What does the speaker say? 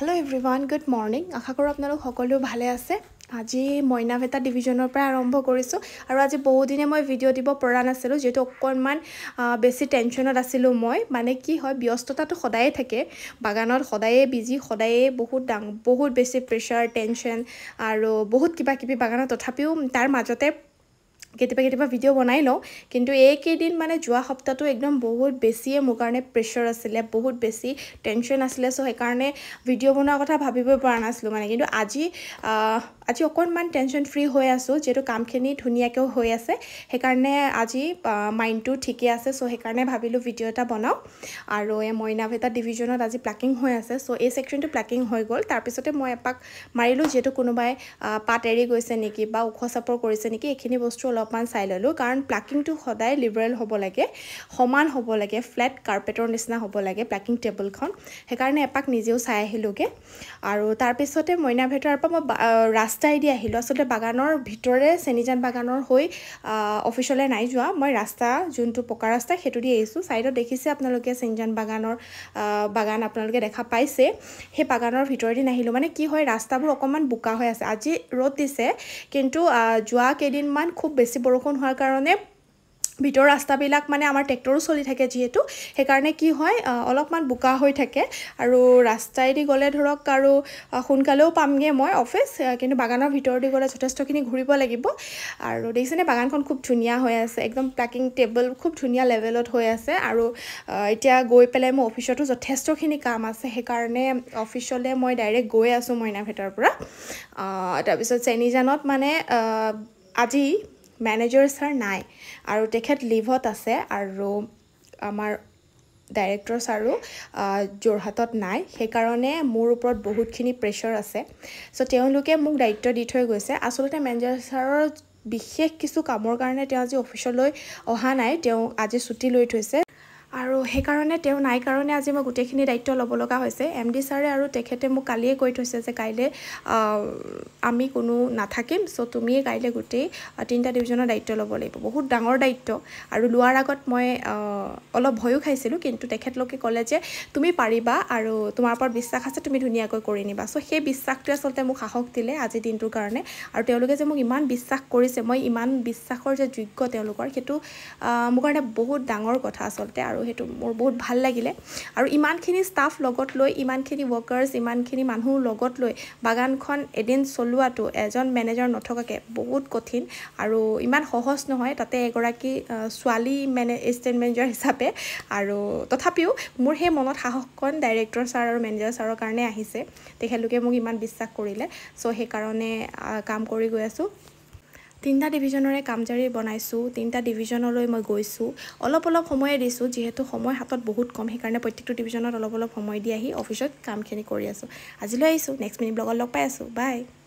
hello' everyone good morning আশা কৰোঁ আপোনালোক সকলো ভালে আছে আজি মইনা ভেটা ডিভিজনৰ পৰা আৰম্ভ কৰিছোঁ আৰু আজি বহুদিনে মই ভিডিঅ' দিব পৰা নাছিলোঁ যিহেতু অকণমান বেছি টেনশ্যনত আছিলোঁ মই মানে কি হয় ব্যস্ততাটো সদায়েই থাকে বাগানত সদায়েই বিজি সদায়েই বহুত ডাঙ বহুত বেছি প্ৰেছাৰ টেনশ্যন আৰু বহুত কিবাকিবি বাগানত তথাপিও তাৰ মাজতে কেতিয়াবা কেতিয়াবা ভিডিঅ' বনাই লওঁ কিন্তু এইকেইদিন মানে যোৱা সপ্তাহটো একদম বহুত বেছিয়ে মোৰ কাৰণে প্ৰেছাৰ আছিলে বহুত বেছি টেনশ্যন আছিলে চ' সেইকাৰণে ভিডিঅ' বনোৱাৰ কথা ভাবিবই পৰা নাছিলোঁ মানে কিন্তু আজি আজি অকণমান টেনশ্যন ফ্ৰী হৈ আছোঁ যিহেতু কামখিনি ধুনীয়াকৈ হৈ আছে সেইকাৰণে আজি মাইণ্ডটো ঠিকে আছে চ' সেইকাৰণে ভাবিলোঁ ভিডিঅ' এটা বনাওঁ আৰু এই মইনা ভেটা ডিভিজনত আজি প্লাকিং হৈ আছে চ' এই ছেকশ্যনটো প্লাকিং হৈ গ'ল তাৰপিছতে মই এপাক মাৰিলোঁ যিহেতু কোনোবাই পাত এৰি গৈছে নেকি বা ওখ চাপৰ কৰিছে নেকি এইখিনি বস্তু অলপমান চাই ল'লোঁ কাৰণ প্লাকিংটো সদায় লিবাৰেল হ'ব লাগে সমান হ'ব লাগে ফ্লেট কাৰ্পেটৰ নিচিনা হ'ব লাগে প্লাকিং টেবুলখন সেইকাৰণে এপাক নিজেও চাই আহিলোঁগৈ আৰু তাৰপিছতে মইনা ভেটাৰ পৰা মই ৰাস্তা ৰাস্তাই দি আহিলোঁ আচলতে বাগানৰ ভিতৰে চেনিজান বাগানৰ হৈ অফিচলৈ নাই যোৱা মই ৰাস্তা যোনটো পকা ৰাস্তা সেইটো দি আহিছোঁ ছাইডত দেখিছে আপোনালোকে চেনিজান বাগানৰ বাগান আপোনালোকে দেখা পাইছে সেই বাগানৰ ভিতৰেদি নাহিলোঁ মানে কি হয় ৰাস্তাবোৰ অকণমান বোকা হৈ আছে আজি ৰ'দ দিছে কিন্তু যোৱা কেইদিনমান খুব বেছি বৰষুণ হোৱাৰ কাৰণে ভিতৰৰ ৰাস্তাবিলাক মানে আমাৰ ট্ৰেক্টৰো চলি থাকে যিহেতু সেইকাৰণে কি হয় অলপমান বোকা হৈ থাকে আৰু ৰাস্তাইদি গ'লে ধৰক আৰু সোনকালেও পামগৈ মই অফিচ কিন্তু বাগানৰ ভিতৰেদি গ'লে যথেষ্টখিনি ঘূৰিব লাগিব আৰু দেখিছেনে বাগানখন খুব ধুনীয়া হৈ আছে একদম প্লাকিং টেবুল খুব ধুনীয়া লেভেলত হৈ আছে আৰু এতিয়া গৈ পেলাই মোৰ অফিচতো যথেষ্টখিনি কাম আছে সেইকাৰণে অফিচলৈ মই ডাইৰেক্ট গৈ আছোঁ মইনা ভেটৰ পৰা তাৰপিছত চেনিজানত মানে আজি মেনেজাৰ ছাৰ নাই আৰু তেখেত লিভত আছে আৰু আমাৰ ডাইৰেক্টৰ ছাৰো যোৰহাটত নাই সেইকাৰণে মোৰ ওপৰত বহুতখিনি প্ৰেছাৰ আছে চ' তেওঁলোকে মোক দায়িত্ব দি থৈ গৈছে আচলতে মেনেজাৰ ছাৰৰ বিশেষ কিছু কামৰ কাৰণে তেওঁ আজি অফিচলৈ অহা নাই তেওঁ আজি ছুটী লৈ থৈছে আৰু সেইকাৰণে তেওঁ নাই কাৰণে আজি মই গোটেইখিনি দায়িত্ব ল'ব লগা হৈছে এম ডি ছাৰে আৰু তেখেতে মোক কালিয়ে কৈ থৈছে যে কাইলৈ আমি কোনো নাথাকিম চ' তুমিয়ে কাইলৈ গোটেই তিনিটা ডিভিজনৰ দায়িত্ব ল'ব লাগিব বহুত ডাঙৰ দায়িত্ব আৰু লোৱাৰ আগত মই অলপ ভয়ো খাইছিলোঁ কিন্তু তেখেতলোকে ক'লে যে তুমি পাৰিবা আৰু তোমাৰ ওপৰত বিশ্বাস আছে তুমি ধুনীয়াকৈ কৰি নিবা চ' সেই বিশ্বাসটোৱে আচলতে মোক সাহস দিলে আজি দিনটোৰ কাৰণে আৰু তেওঁলোকে যে মোক ইমান বিশ্বাস কৰিছে মই ইমান বিশ্বাসৰ যে যোগ্য তেওঁলোকৰ সেইটো মোৰ কাৰণে বহুত ডাঙৰ কথা আচলতে আৰু আৰু সেইটো মোৰ বহুত ভাল লাগিলে আৰু ইমানখিনি ষ্টাফ লগত লৈ ইমানখিনি ৱৰ্কাৰ্ছ ইমানখিনি মানুহ লগত লৈ বাগানখন এদিন চলোৱাটো এজন মেনেজাৰ নথকাকৈ বহুত কঠিন আৰু ইমান সহজ নহয় তাতে এগৰাকী ছোৱালী মেনে এছিষ্টেণ্ট মেনেজাৰ হিচাপে আৰু তথাপিও মোৰ সেই মনত সাহসকণ ডাইৰেক্টৰ ছাৰ আৰু মেনেজাৰ ছাৰৰ কাৰণে আহিছে তেখেতলোকে মোক ইমান বিশ্বাস কৰিলে চ' সেইকাৰণে কাম কৰি গৈ আছোঁ তিনিটা ডিভিজনৰে কামজাৰি বনাইছোঁ তিনিটা ডিভিজনলৈ মই গৈছোঁ অলপ অলপ সময়ে দিছোঁ যিহেতু সময় হাতত বহুত কম সেইকাৰণে প্ৰত্যেকটো ডিভিজনত অলপ অলপ সময় দি আহি অফিচত কামখিনি কৰি আছোঁ আজিলৈ আহিছোঁ নেক্সট মিনিট ব্লগত লগ পাই আছোঁ বাই